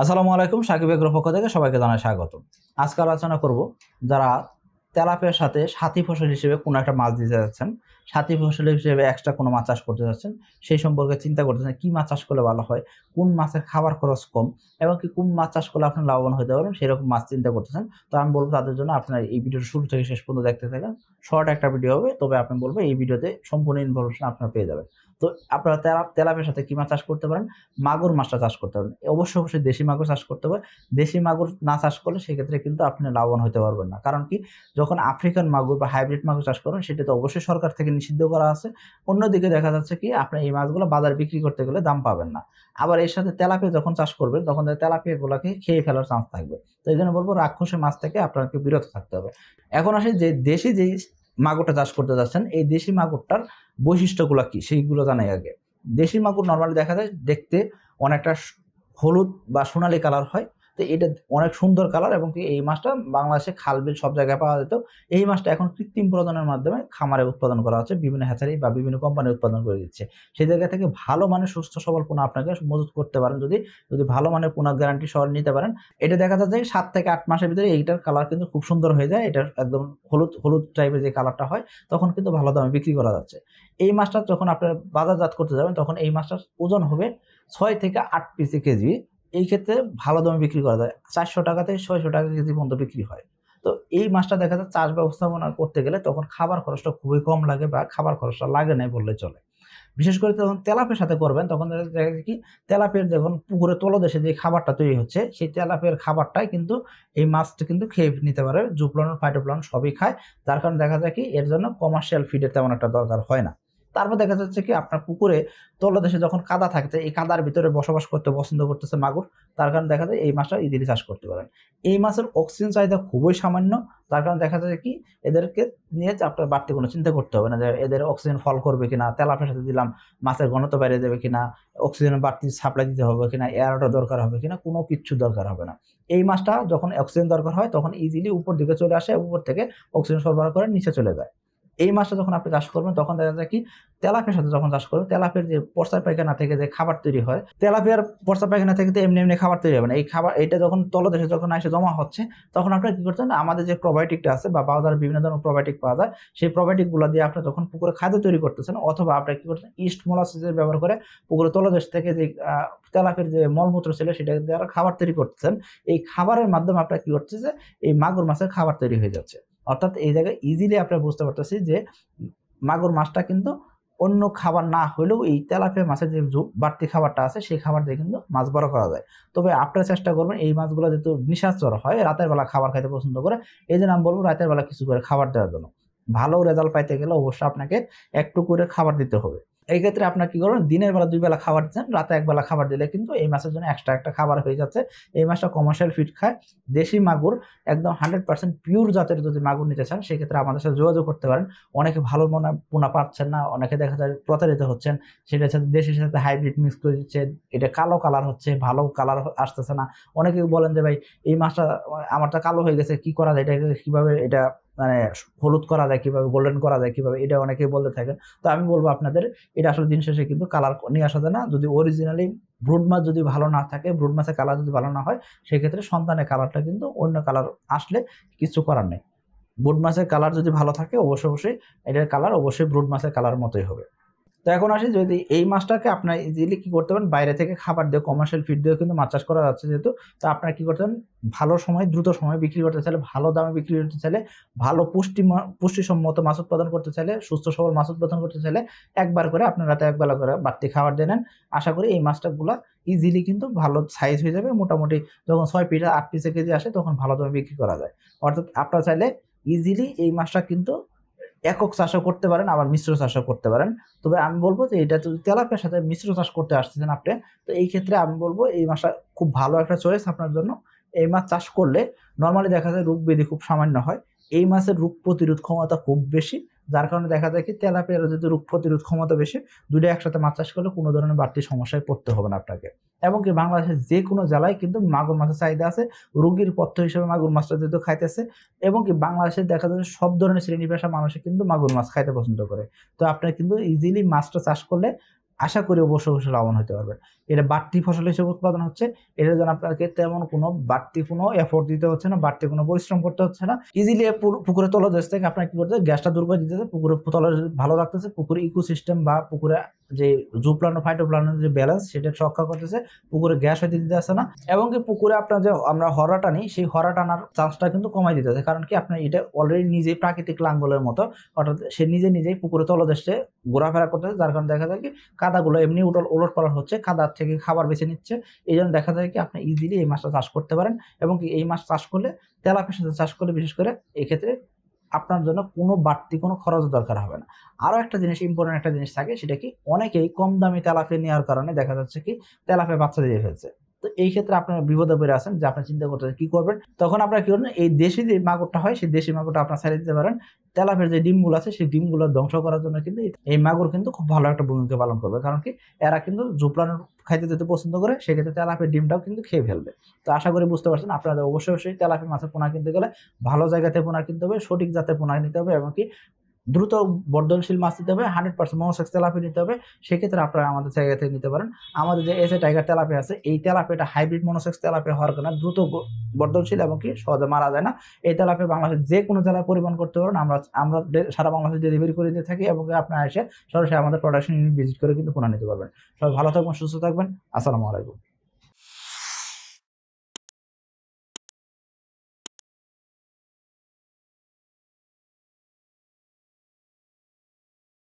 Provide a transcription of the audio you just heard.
আসসালামু আলাইকুম সাকিব এগ্র পক্ষ থেকে সবাইকে জানাই স্বাগত আজকে আলোচনা করব যারা তেলাপের সাথে সাথী ফসল হিসেবে কোনো একটা মাছ দিতে যাচ্ছেন সাথী ফসল হিসেবে এক্সট্রা কোনো মাছ চাষ করতে চাচ্ছেন সেই সম্পর্কে চিন্তা করতেছেন কী মাছ চাষ করলে ভালো হয় কোন মাছের খাবার খরচ কম এবং কি কোন মাছ চাষ করলে আপনার লাভবান হতে পারেন সেরকম মাছ চিন্তা করতেছেন তো আমি বলবো তাদের জন্য আপনার এই ভিডিওটা শুরু থেকে শেষ পর্যন্ত দেখতে থাকেন শর্ট একটা ভিডিও হবে তবে আপনি বলবো এই ভিডিওতে সম্পূর্ণ ইনফরমেশন আপনার পেয়ে যাবেন তো আপনারা তেলাপ তেলাপের সাথে কী মাছ চাষ করতে পারেন মাগুর মাছটা চাষ করতে পারেন অবশ্যই অবশ্যই দেশি মাগুর চাষ করতে হবে দেশি মাগুর না চাষ করলে সেক্ষেত্রে কিন্তু আপনি লাভবান হতে পারবেন না কারণ কি যখন আফ্রিকান মাগুর বা হাইব্রিড মাগুর চাষ করেন সেটা তো অবশ্যই সরকার থেকে নিষিদ্ধ করা আছে অন্যদিকে দেখা যাচ্ছে কি আপনি এই মাছগুলো বাজার বিক্রি করতে গেলে দাম পাবেন না আবার এর সাথে তেলাপিয়া যখন চাষ করবেন তখন তেলাপিয়া গুলাকে খেয়ে ফেলার চান্স থাকবে তো এই জন্য বলবো রাক্ষসের মাছ থেকে আপনাকে বিরত থাকতে হবে এখন আসে যে দেশি যেই মাগুরটা চাষ করতে যাচ্ছেন এই দেশি মাগুরটার বৈশিষ্ট্যগুলো কি সেইগুলো জানাই আগে দেশি মাগুর নর্মালি দেখা যায় দেখতে অনেকটা হলুদ বা সোনালি কালার হয় তো এটা অনেক সুন্দর কালার এবং এই মাছটা বাংলাদেশে খাল বিল সব জায়গায় পাওয়া যেত এই মাছটা এখন কৃত্রিম প্রদানের মাধ্যমে খামারে উৎপাদন করা হচ্ছে বিভিন্ন হ্যাচারি বা বিভিন্ন কোম্পানি উৎপাদন করে দিচ্ছে সেই জায়গা থেকে ভালো মানের সুস্থ সবল পোনা আপনাকে মজুত করতে পারেন যদি যদি ভালো মানের পোনা গ্যারান্টি সহ নিতে পারেন এটা দেখা যাচ্ছে সাত থেকে আট মাসের ভিতরে এইটার কালার কিন্তু খুব সুন্দর হয়ে যায় এটার একদম হলুদ হলুদ টাইপের যে কালারটা হয় তখন কিন্তু ভালো দামে বিক্রি করা যাচ্ছে এই মাছটা যখন আপনার বাজারজাত করতে যাবেন তখন এই মাছটার ওজন হবে ছয় থেকে আট পিসি কেজি এই ক্ষেত্রে ভালো দামে বিক্রি করা যায় চারশো টাকা থেকে ছয়শো টাকা কেজি পর্যন্ত বিক্রি হয় তো এই মাছটা দেখা যায় চাষ ব্যবস্থাপনা করতে গেলে তখন খাবার খরচটা খুবই কম লাগে বা খাবার খরচটা লাগে না বললে চলে বিশেষ করে যখন তেলাপের সাথে করবেন তখন দেখা যায় কি তেলাপের যখন পুকুরে তলদেশে যে খাবারটা তৈরি হচ্ছে সেই তেলাপের খাবারটাই কিন্তু এই মাছটা কিন্তু খেয়ে নিতে পারে জুপ্লন ফাইটোপ্লান সবই খায় যার কারণে দেখা যায় কি এর জন্য কমার্শিয়াল ফিডের তেমন একটা দরকার হয় না তারপর দেখা যাচ্ছে কি আপনার পুকুরে তলদেশে যখন কাদা থাকছে এই কাদার ভিতরে বসবাস করতে পছন্দ করতেছে মাগুর তার কারণে দেখা যায় এই মাছটা ইজিলি চাষ করতে পারেন এই মাছের অক্সিজেন চাহিদা খুবই সামান্য তার কারণে দেখা যায় কি এদেরকে নিয়ে আপনার বাড়তি কোনো চিন্তা করতে হবে না যে এদের অক্সিজেন ফল করবে কিনা তেলাপের সাথে দিলাম মাছের ঘনত্ব বেড়ে যাবে কিনা অক্সিজেন বাড়তি সাপ্লাই দিতে হবে কিনা এয়ারটা দরকার হবে কিনা কোনো কিচ্ছু দরকার হবে না এই মাছটা যখন অক্সিজেন দরকার হয় তখন ইজিলি উপর দিকে চলে আসে উপর থেকে অক্সিজেন সরবরাহ করে নিচে চলে যায় এই মাছটা যখন আপনি চাষ করবেন তখন দেখা যায় কি তেলাপিয়ার সাথে যখন চাষ করবেন তেলাপিয়ার যে পর্চা পায়খানা থেকে যে খাবার তৈরি হয় তেলাপিয়ার পর্চা পায়খানা থেকে তো এমনি এমনি খাবার তৈরি হবে না এই খাবার এটা যখন তলদেশে যখন এসে জমা হচ্ছে তখন আপনারা কী করছেন আমাদের যে প্রোবায়োটিকটা আছে বা বাজারে বিভিন্ন ধরনের প্রোবায়োটিক পাওয়া যায় সেই প্রোবায়োটিকগুলো দিয়ে আপনি যখন পুকুরে খাদ্য তৈরি করতেছেন অথবা আপনারা কী করছেন ইস্ট মোলাসিসের ব্যবহার করে পুকুরে তলদেশ থেকে যে তেলাপের যে মলমূত্র ছিল সেটা দিয়ে খাবার তৈরি করতেছেন এই খাবারের মাধ্যমে আপনারা কী করছে যে এই মাগুর মাছের খাবার তৈরি হয়ে যাচ্ছে অর্থাৎ এই জায়গায় ইজিলি আপনারা বুঝতে পারতেছি যে মাগুর মাছটা কিন্তু অন্য খাবার না হলেও এই তেলাপিয়া মাছের যে বাড়তি খাবারটা আছে সেই খাবার দিয়ে কিন্তু মাছ বড় করা যায় তবে আপনারা চেষ্টা করবেন এই মাছগুলো যেহেতু নিশাচর হয় রাতের বেলা খাবার খাইতে পছন্দ করে এই জন্য আমি বলবো রাতের বেলা কিছু করে খাবার দেওয়ার জন্য ভালো রেজাল্ট পাইতে গেলে অবশ্যই আপনাকে একটু করে খাবার দিতে হবে এই ক্ষেত্রে আপনার কী করবেন দিনের বেলা দুই বেলা খাবার দিচ্ছেন রাতে এক বেলা খাবার দিলে কিন্তু এই মাছের জন্য এক্সট্রা একটা খাবার হয়ে যাচ্ছে এই মাছটা কমার্শিয়াল ফিড খায় দেশি মাগুর একদম হান্ড্রেড পার্সেন্ট পিওর জাতের যদি মাগুর নিতে চান সেক্ষেত্রে আমাদের সাথে যোগাযোগ করতে পারেন অনেকে ভালো মনে পোনা পাচ্ছেন না অনেকে দেখা যায় প্রতারিত হচ্ছেন সেটার সাথে দেশের সাথে হাইব্রিড মিক্স করে দিচ্ছে এটা কালো কালার হচ্ছে ভালো কালার আসতেছে না অনেকে বলেন যে ভাই এই মাছটা আমারটা কালো হয়ে গেছে কি করা যায় এটা কীভাবে এটা মানে হলুদ করা যায় কীভাবে গোল্ডেন করা যায় কীভাবে এটা অনেকেই বলতে থাকেন তো আমি বলবো আপনাদের এটা আসলে দিন শেষে কিন্তু কালার নিয়ে আসা যায় না যদি অরিজিনালি ব্রুড মাছ যদি ভালো না থাকে ব্রুড মাছের কালার যদি ভালো না হয় সেক্ষেত্রে সন্তানের কালারটা কিন্তু অন্য কালার আসলে কিছু করার নেই ব্রুড মাছের কালার যদি ভালো থাকে অবশ্যই অবশ্যই এটার কালার অবশ্যই ব্রুড মাছের কালার মতোই হবে তো এখন আসি যদি এই মাছটাকে আপনার ইজিলি কী করতে পারেন বাইরে থেকে খাবার দিয়ে কমার্শিয়াল ফিড দিয়েও কিন্তু মাছ চাষ করা যাচ্ছে যেহেতু তো আপনারা কী করতে ভালো সময় দ্রুত সময় বিক্রি করতে চাইলে ভালো দামে বিক্রি করতে চাইলে ভালো পুষ্টি পুষ্টিসম্মত মাছ উৎপাদন করতে চাইলে সুস্থ সবল মাছ উৎপাদন করতে চাইলে একবার করে আপনার রাতে একবেলা করে বাড়তি খাবার দেন আশা করি এই মাছটাগুলো ইজিলি কিন্তু ভালো সাইজ হয়ে যাবে মোটামুটি যখন ছয় পিঠা আট পিসে কেজি আসে তখন ভালো দামে বিক্রি করা যায় অর্থাৎ আপনারা চাইলে ইজিলি এই মাছটা কিন্তু একক চাষও করতে পারেন আবার মিশ্র চাষও করতে পারেন তবে আমি বলবো যে এটা যদি তেলাপিয়ার সাথে মিশ্র চাষ করতে আসতেছেন আপনি তো এই ক্ষেত্রে আমি বলবো এই মাসটা খুব ভালো একটা চয়েস আপনার জন্য এই মাছ চাষ করলে নর্মালি দেখা যায় রোগ বেদি খুব সামান্য হয় এই মাছের রোগ প্রতিরোধ ক্ষমতা খুব বেশি যার কারণে দেখা যায় কি তেলাপিয়ার যদি রোগ প্রতিরোধ ক্ষমতা বেশি দুটো একসাথে মাছ চাষ করলে কোনো ধরনের বাড়তি সমস্যায় পড়তে হবে না আপনাকে এবং কি বাংলাদেশের যে কোনো জেলায় কিন্তু মাগুর মাছের চাহিদা আছে রোগীর পথ্য হিসেবে মাগুর মাছটা যেহেতু খাইতেছে এবং কি বাংলাদেশে দেখা যাচ্ছে সব ধরনের শ্রেণী পেশা মানুষে কিন্তু মাগুর মাছ খাইতে পছন্দ করে তো আপনার কিন্তু ইজিলি মাছটা চাষ করলে আশা করি অবশ্য অবশ্যই লাভবান হতে পারবেন এটা বাড়তি ফসল হিসেবে উৎপাদন হচ্ছে এটার জন্য আপনাকে তেমন কোনো বাড়তি কোনো এফোর্ট দিতে হচ্ছে না বাড়তি কোনো পরিশ্রম করতে হচ্ছে না ইজিলি পুকুরে দেশ থেকে আপনার কি করতে গ্যাসটা দূর করে দিতেছে পুকুরে তলদেশ ভালো রাখতেছে পুকুরে ইকোসিস্টেম বা পুকুরে যে জুপ্লানো ফাইটোপ্লানোর যে ব্যালেন্স সেটা রক্ষা করতেছে পুকুরে গ্যাস হয়তো দিতে আসে না এবং কি পুকুরে আপনার যে আমরা হরা টানি সেই হরা টানার চান্সটা কিন্তু কমাই দিতেছে কারণ কি আপনার এটা অলরেডি নিজেই প্রাকৃতিক লাঙ্গলের মতো অর্থাৎ সে নিজে নিজেই পুকুরে তলদেশে ঘোরাফেরা করতেছে যার কারণে দেখা যায় কি খাদাগুলো এমনি উটল উলট পালট হচ্ছে খাদার থেকে খাবার বেছে নিচ্ছে এই জন্য দেখা যায় কি আপনি ইজিলি এই মাছটা চাষ করতে পারেন এবং কি এই মাছ চাষ করলে তেলাপিয়া সাথে চাষ করলে বিশেষ করে এক্ষেত্রে আপনার জন্য কোনো বাড়তি কোনো খরচ দরকার হবে না আরও একটা জিনিস ইম্পর্টেন্ট একটা জিনিস থাকে সেটা কি অনেকেই কম দামি তেলাপিয়া নেওয়ার কারণে দেখা যাচ্ছে কি তেলাপে বাচ্চা দিয়ে ফেলছে তো এই ক্ষেত্রে আপনারা বিপদে পড়ে আছেন যে আপনার চিন্তা করতে কি করবেন তখন আপনারা কি করবেন এই দেশি যে মাগুরটা হয় সেই দেশি মাগুরটা আপনারা ছেড়ে দিতে পারেন তেলাপের যে ডিমগুলো আছে সেই ডিমগুলো ধ্বংস করার জন্য কিন্তু এই মাগুর কিন্তু খুব ভালো একটা ভূমিকা পালন করবে কারণ কি এরা কিন্তু জুপলানোর খাইতে যেতে পছন্দ করে সেক্ষেত্রে তেলাপের ডিমটাও কিন্তু খেয়ে ফেলবে তো আশা করি বুঝতে পারছেন আপনাদের অবশ্যই অবশ্যই তেলাপি মাছের পোনা কিনতে গেলে ভালো জায়গাতে পোনা কিনতে হবে সঠিক জাতের পোনা নিতে হবে এবং কি দ্রুত বর্ধনশীল মাছ নিতে হবে হান্ড্রেড পার্সেন্ট মনোসেক্স তেলাপি নিতে হবে সেক্ষেত্রে আপনারা আমাদের জায়গা থেকে নিতে পারেন আমাদের যে এসে টাইগার তেলাপি আছে এই তেলাপিটা হাইব্রিড মনোসেক্স তেলাপি হওয়ার কারণে দ্রুত বর্ধনশীল এবং কি সহজে মারা যায় না এই তেলাপি বাংলাদেশের যে কোনো জেলায় পরিবহন করতে পারেন আমরা আমরা সারা বাংলাদেশে ডেলিভারি করে দিয়ে থাকি এবং আপনারা এসে সরাসরি আমাদের প্রোডাকশন ভিজিট করে কিন্তু পুনঃ নিতে পারবেন সবাই ভালো থাকবেন সুস্থ থাকবেন আসসালামু আলাইকুম